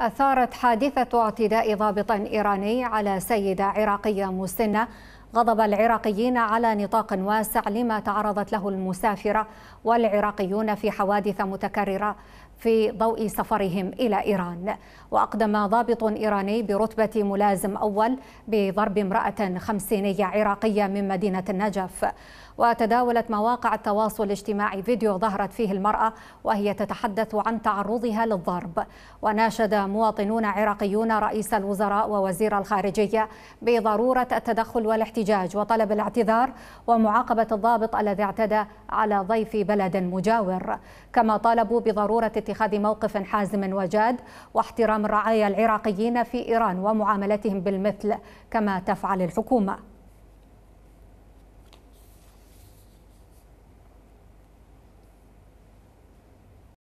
أثارت حادثة اعتداء ضابط إيراني على سيدة عراقية مسنة غضب العراقيين على نطاق واسع لما تعرضت له المسافرة والعراقيون في حوادث متكررة في ضوء سفرهم إلى إيران وأقدم ضابط إيراني برتبة ملازم أول بضرب امرأة خمسينية عراقية من مدينة النجف وتداولت مواقع التواصل الاجتماعي فيديو ظهرت فيه المرأة وهي تتحدث عن تعرضها للضرب وناشد مواطنون عراقيون رئيس الوزراء ووزير الخارجية بضرورة التدخل والاحتجاج الاحتجاج وطلب الاعتذار ومعاقبة الضابط الذي اعتدى على ضيف بلد مجاور كما طالبوا بضرورة اتخاذ موقف حازم وجاد واحترام الرعايا العراقيين في إيران ومعاملتهم بالمثل كما تفعل الحكومة